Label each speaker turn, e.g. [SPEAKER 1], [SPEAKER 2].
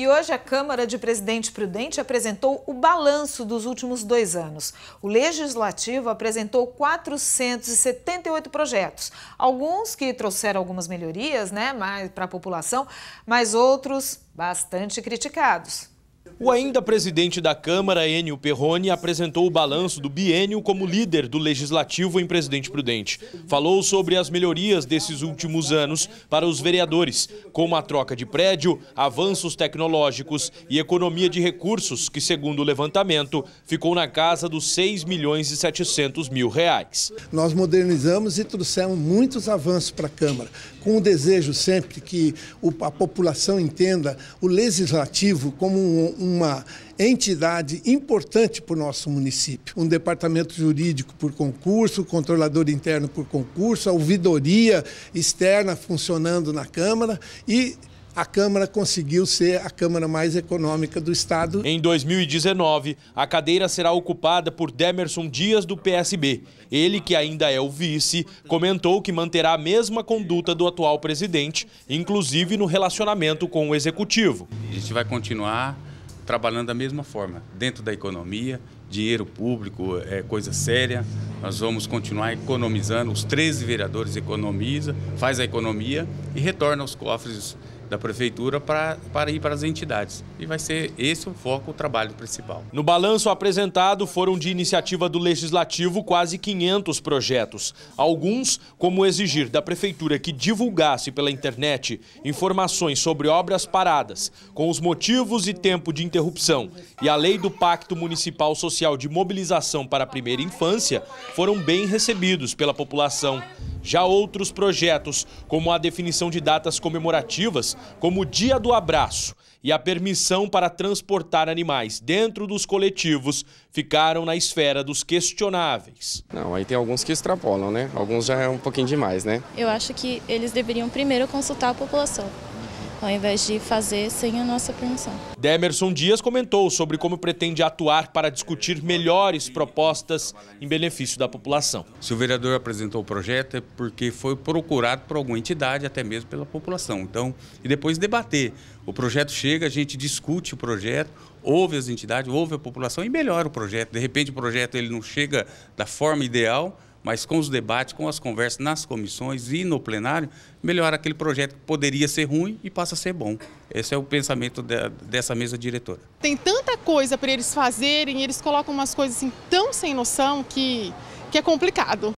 [SPEAKER 1] E hoje a Câmara de Presidente Prudente apresentou o balanço dos últimos dois anos. O Legislativo apresentou 478 projetos, alguns que trouxeram algumas melhorias né, para a população, mas outros bastante criticados. O ainda presidente da Câmara, Enio Perrone, apresentou o balanço do biênio como líder do Legislativo em Presidente Prudente. Falou sobre as melhorias desses últimos anos para os vereadores, como a troca de prédio, avanços tecnológicos e economia de recursos, que, segundo o levantamento, ficou na casa dos 6 milhões e 700 mil reais.
[SPEAKER 2] Nós modernizamos e trouxemos muitos avanços para a Câmara, com o desejo sempre que a população entenda o Legislativo como um uma entidade importante para o nosso município. Um departamento jurídico por concurso, controlador interno por concurso, a ouvidoria externa funcionando na Câmara e a Câmara conseguiu ser a Câmara mais econômica do Estado.
[SPEAKER 1] Em 2019, a cadeira será ocupada por Demerson Dias, do PSB. Ele, que ainda é o vice, comentou que manterá a mesma conduta do atual presidente, inclusive no relacionamento com o executivo.
[SPEAKER 3] A gente vai continuar trabalhando da mesma forma, dentro da economia, dinheiro público é coisa séria. Nós vamos continuar economizando, os 13 vereadores economiza, faz a economia e retorna aos cofres da prefeitura para para ir para as
[SPEAKER 1] entidades. E vai ser esse o foco, o trabalho principal. No balanço apresentado, foram de iniciativa do Legislativo quase 500 projetos. Alguns, como exigir da prefeitura que divulgasse pela internet informações sobre obras paradas, com os motivos e tempo de interrupção, e a lei do Pacto Municipal Social de Mobilização para a Primeira Infância, foram bem recebidos pela população. Já outros projetos, como a definição de datas comemorativas, como o Dia do Abraço e a permissão para transportar animais dentro dos coletivos, ficaram na esfera dos questionáveis. Não, aí tem alguns que extrapolam, né? Alguns já é um pouquinho demais, né?
[SPEAKER 3] Eu acho que eles deveriam primeiro consultar a população ao invés de fazer sem a nossa
[SPEAKER 1] permissão. Demerson Dias comentou sobre como pretende atuar para discutir melhores propostas em benefício da população. Se o vereador apresentou o projeto é porque foi
[SPEAKER 3] procurado por alguma entidade, até mesmo pela população. Então, e depois debater. O projeto chega, a gente discute o projeto, ouve as entidades, ouve a população e melhora o projeto. De repente o projeto ele não chega da forma ideal, mas com os debates, com as conversas nas comissões e no plenário, melhora aquele projeto que poderia ser ruim e passa a ser bom. Esse é o pensamento da, dessa mesa diretora.
[SPEAKER 1] Tem tanta coisa para eles fazerem, eles colocam umas coisas assim tão sem noção que, que é complicado.